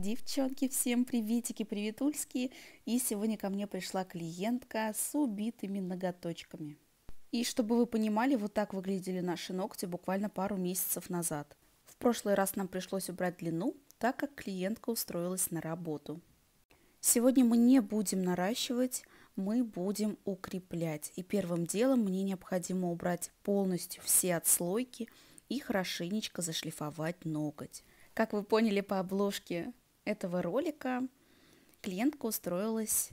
Девчонки, всем приветики, приветульские! И сегодня ко мне пришла клиентка с убитыми ноготочками. И чтобы вы понимали, вот так выглядели наши ногти буквально пару месяцев назад. В прошлый раз нам пришлось убрать длину, так как клиентка устроилась на работу. Сегодня мы не будем наращивать, мы будем укреплять. И первым делом мне необходимо убрать полностью все отслойки и хорошенечко зашлифовать ноготь. Как вы поняли по обложке этого ролика клиентка устроилась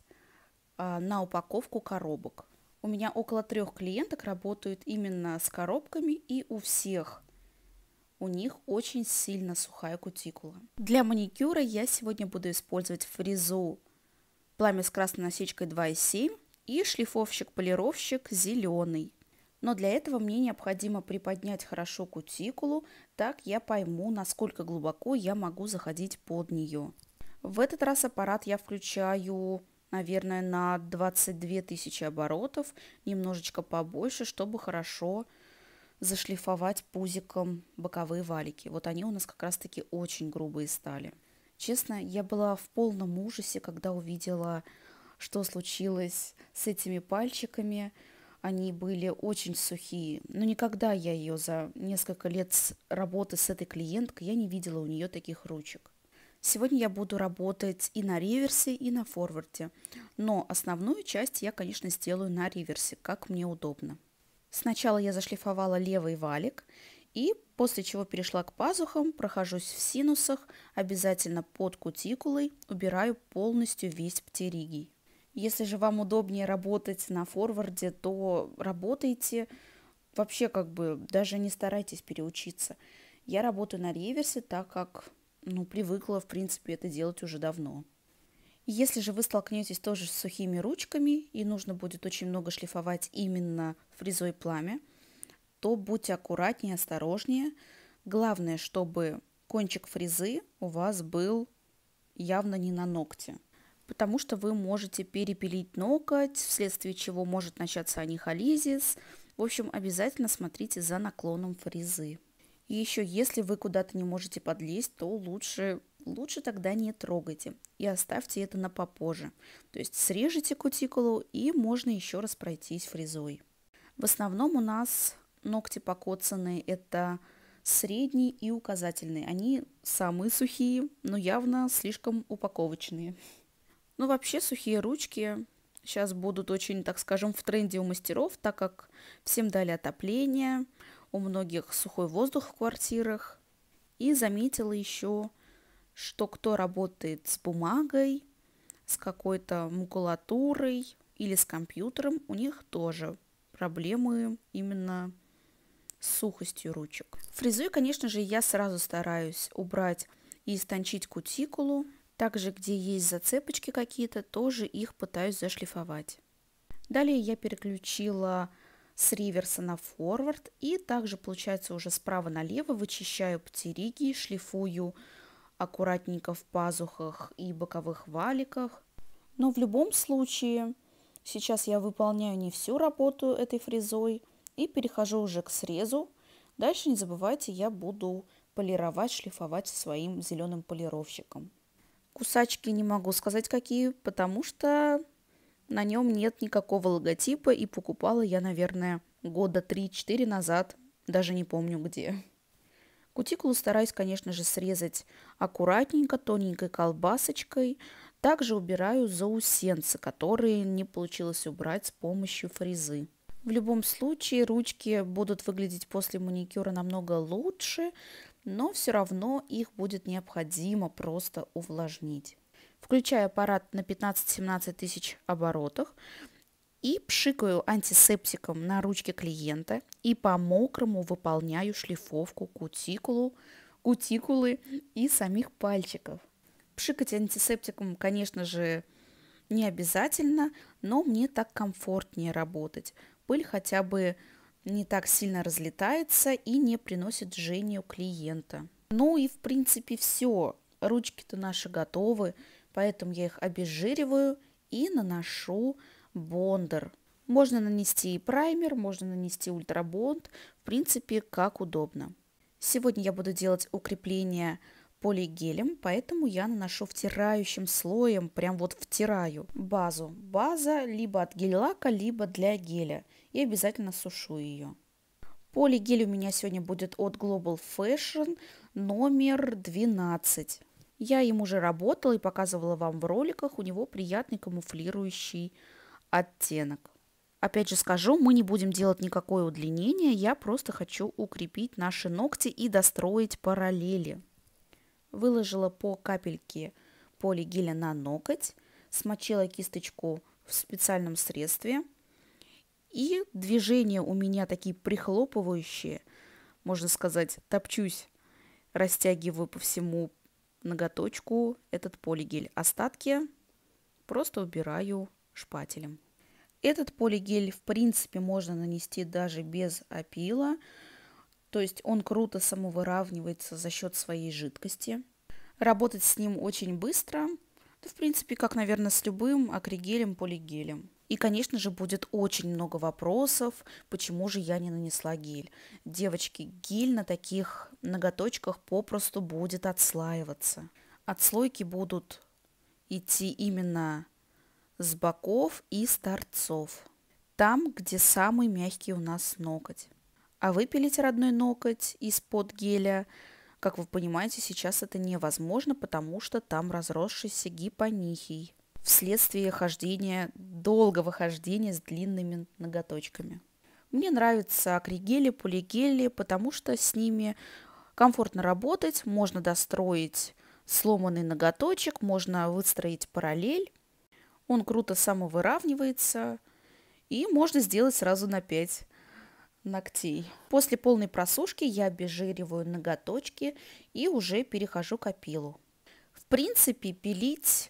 а, на упаковку коробок. У меня около трех клиенток работают именно с коробками, и у всех у них очень сильно сухая кутикула. Для маникюра я сегодня буду использовать фрезу пламя с красной насечкой 2,7 и шлифовщик-полировщик зеленый. Но для этого мне необходимо приподнять хорошо кутикулу, так я пойму, насколько глубоко я могу заходить под нее. В этот раз аппарат я включаю, наверное, на 22 тысячи оборотов, немножечко побольше, чтобы хорошо зашлифовать пузиком боковые валики. Вот они у нас как раз-таки очень грубые стали. Честно, я была в полном ужасе, когда увидела, что случилось с этими пальчиками. Они были очень сухие, но никогда я ее за несколько лет работы с этой клиенткой я не видела у нее таких ручек. Сегодня я буду работать и на реверсе, и на форварде, но основную часть я, конечно, сделаю на реверсе, как мне удобно. Сначала я зашлифовала левый валик и после чего перешла к пазухам, прохожусь в синусах, обязательно под кутикулой, убираю полностью весь птеригий. Если же вам удобнее работать на форварде, то работайте. Вообще как бы даже не старайтесь переучиться. Я работаю на реверсе, так как ну, привыкла, в принципе, это делать уже давно. Если же вы столкнетесь тоже с сухими ручками и нужно будет очень много шлифовать именно фрезой пламя, то будьте аккуратнее, осторожнее. Главное, чтобы кончик фрезы у вас был явно не на ногте потому что вы можете перепилить ноготь, вследствие чего может начаться анихолизис. В общем, обязательно смотрите за наклоном фрезы. И еще, если вы куда-то не можете подлезть, то лучше, лучше тогда не трогайте и оставьте это на попозже. То есть срежете кутикулу и можно еще раз пройтись фрезой. В основном у нас ногти покоцанные – это средний и указательный. Они самые сухие, но явно слишком упаковочные. Ну, вообще сухие ручки сейчас будут очень, так скажем, в тренде у мастеров, так как всем дали отопление, у многих сухой воздух в квартирах. И заметила еще, что кто работает с бумагой, с какой-то макулатурой или с компьютером, у них тоже проблемы именно с сухостью ручек. Фрезой, конечно же, я сразу стараюсь убрать и истончить кутикулу, также, где есть зацепочки какие-то, тоже их пытаюсь зашлифовать. Далее я переключила с реверса на форвард и также получается уже справа налево вычищаю птериги, шлифую аккуратненько в пазухах и боковых валиках. Но в любом случае сейчас я выполняю не всю работу этой фрезой и перехожу уже к срезу. Дальше не забывайте, я буду полировать, шлифовать своим зеленым полировщиком. Кусачки не могу сказать какие, потому что на нем нет никакого логотипа, и покупала я, наверное, года 3-4 назад, даже не помню где. Кутикулу стараюсь, конечно же, срезать аккуратненько, тоненькой колбасочкой. Также убираю заусенцы, которые не получилось убрать с помощью фрезы. В любом случае ручки будут выглядеть после маникюра намного лучше, но все равно их будет необходимо просто увлажнить. Включаю аппарат на 15-17 тысяч оборотах и пшикаю антисептиком на ручке клиента и по мокрому выполняю шлифовку кутикулу, кутикулы и самих пальчиков. Пшикать антисептиком, конечно же, не обязательно, но мне так комфортнее работать. Пыль хотя бы не так сильно разлетается и не приносит жжению клиента. Ну и в принципе все. Ручки-то наши готовы, поэтому я их обезжириваю и наношу бондер. Можно нанести и праймер, можно нанести ультрабонд, в принципе, как удобно. Сегодня я буду делать укрепление полигелем, поэтому я наношу втирающим слоем, прям вот втираю базу. База либо от гель-лака, либо для геля – и обязательно сушу ее. Полигель у меня сегодня будет от Global Fashion номер 12. Я им уже работала и показывала вам в роликах, у него приятный камуфлирующий оттенок. Опять же скажу, мы не будем делать никакое удлинение, я просто хочу укрепить наши ногти и достроить параллели. Выложила по капельке полигеля на ноготь, смочила кисточку в специальном средстве – и движения у меня такие прихлопывающие, можно сказать, топчусь, растягиваю по всему ноготочку этот полигель. Остатки просто убираю шпателем. Этот полигель, в принципе, можно нанести даже без опила. То есть он круто самовыравнивается за счет своей жидкости. Работать с ним очень быстро. Да, ну, в принципе, как, наверное, с любым акригелем, полигелем. И, конечно же, будет очень много вопросов, почему же я не нанесла гель. Девочки, гель на таких ноготочках попросту будет отслаиваться. Отслойки будут идти именно с боков и с торцов. Там, где самый мягкий у нас ноготь. А выпилить родной ноготь из-под геля, как вы понимаете, сейчас это невозможно, потому что там разросшийся гипонихий вследствие хождения, долгого хождения с длинными ноготочками. Мне нравятся акригели, полигели, потому что с ними комфортно работать, можно достроить сломанный ноготочек, можно выстроить параллель. Он круто самовыравнивается, и можно сделать сразу на 5 ногтей. После полной просушки я обезжириваю ноготочки и уже перехожу к опилу. В принципе, пилить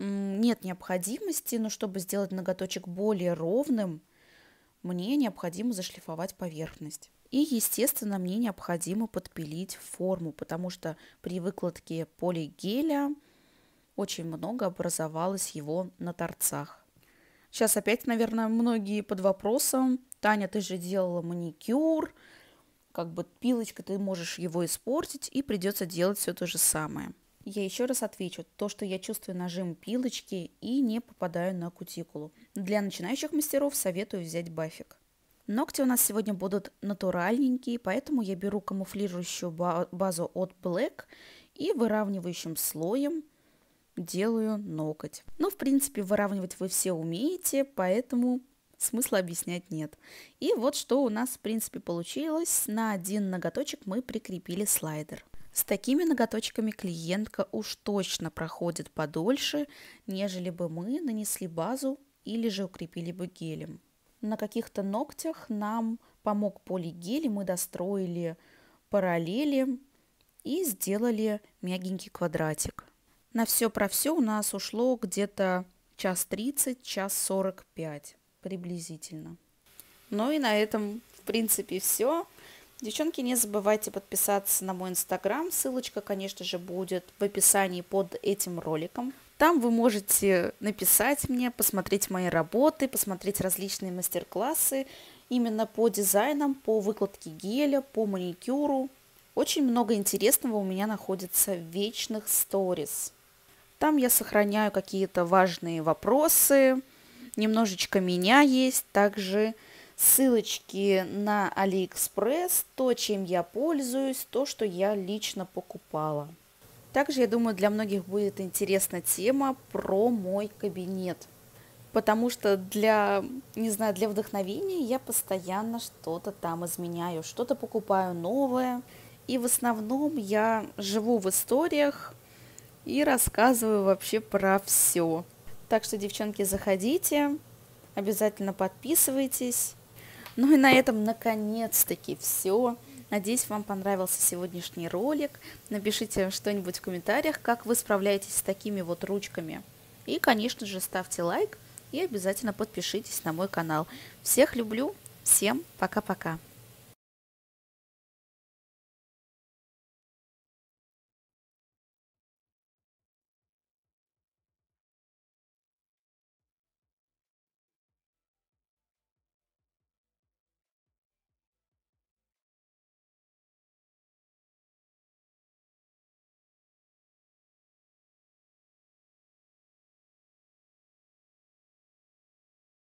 нет необходимости, но чтобы сделать ноготочек более ровным, мне необходимо зашлифовать поверхность. И, естественно, мне необходимо подпилить форму, потому что при выкладке полигеля очень много образовалось его на торцах. Сейчас опять, наверное, многие под вопросом. Таня, ты же делала маникюр, как бы пилочка, ты можешь его испортить, и придется делать все то же самое. Я еще раз отвечу, то, что я чувствую нажим пилочки и не попадаю на кутикулу. Для начинающих мастеров советую взять бафик. Ногти у нас сегодня будут натуральненькие, поэтому я беру камуфлирующую базу от Black и выравнивающим слоем делаю ноготь. Но, ну, в принципе, выравнивать вы все умеете, поэтому смысла объяснять нет. И вот что у нас, в принципе, получилось. На один ноготочек мы прикрепили слайдер. С такими ноготочками клиентка уж точно проходит подольше, нежели бы мы нанесли базу или же укрепили бы гелем. На каких-то ногтях нам помог полигель, и мы достроили параллели и сделали мягенький квадратик. На все про все у нас ушло где-то час 30, час 45 приблизительно. Ну и на этом, в принципе, все. Девчонки, не забывайте подписаться на мой инстаграм. Ссылочка, конечно же, будет в описании под этим роликом. Там вы можете написать мне, посмотреть мои работы, посмотреть различные мастер-классы именно по дизайнам, по выкладке геля, по маникюру. Очень много интересного у меня находится в вечных сторис. Там я сохраняю какие-то важные вопросы, немножечко меня есть, также ссылочки на Алиэкспресс, то, чем я пользуюсь, то, что я лично покупала. Также, я думаю, для многих будет интересна тема про мой кабинет. Потому что для, не знаю, для вдохновения я постоянно что-то там изменяю, что-то покупаю новое. И в основном я живу в историях и рассказываю вообще про все. Так что, девчонки, заходите, обязательно подписывайтесь. Ну и на этом наконец-таки все. Надеюсь, вам понравился сегодняшний ролик. Напишите что-нибудь в комментариях, как вы справляетесь с такими вот ручками. И, конечно же, ставьте лайк и обязательно подпишитесь на мой канал. Всех люблю, всем пока-пока.